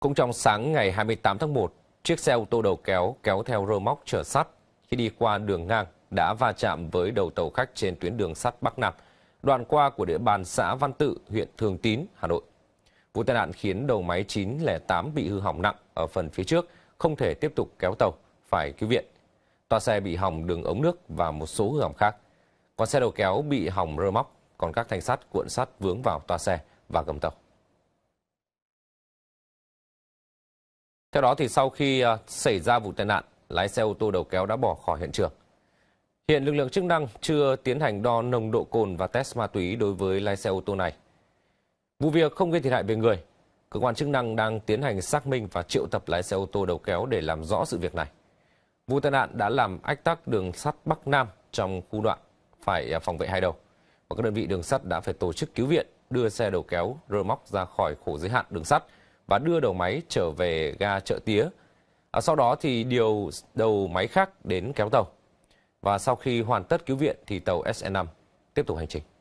Cũng trong sáng ngày 28 tháng 1, chiếc xe ô tô đầu kéo kéo theo rơ móc chở sắt khi đi qua đường ngang đã va chạm với đầu tàu khách trên tuyến đường sắt Bắc Nam, đoạn qua của địa bàn xã Văn Tự, huyện Thường Tín, Hà Nội. Vụ tai nạn khiến đầu máy 908 bị hư hỏng nặng ở phần phía trước, không thể tiếp tục kéo tàu, phải cứu viện. Toa xe bị hỏng đường ống nước và một số hư hỏng khác. Còn xe đầu kéo bị hỏng rơ móc, còn các thanh sắt cuộn sắt vướng vào toa xe và gầm tàu. Theo đó thì sau khi ờ, xảy ra vụ tai nạn, lái xe ô tô đầu kéo đã bỏ khỏi hiện trường. Hiện lực lượng chức năng chưa tiến hành đo nồng độ cồn và test ma túy đối với lái xe ô tô này. Vụ việc không gây thiệt hại về người. Cơ quan chức năng đang tiến hành xác minh và triệu tập lái xe ô tô đầu kéo để làm rõ sự việc này. Vụ tai nạn đã làm ách tắc đường sắt Bắc Nam trong khu đoạn phải à, phòng vệ hai đầu. Và các đơn vị đường sắt đã phải tổ chức cứu viện, đưa xe đầu kéo rơ móc ra khỏi khổ giới hạn đường sắt và đưa đầu máy trở về ga chợ tía. À, sau đó thì điều đầu máy khác đến kéo tàu. Và sau khi hoàn tất cứu viện thì tàu SN5 tiếp tục hành trình.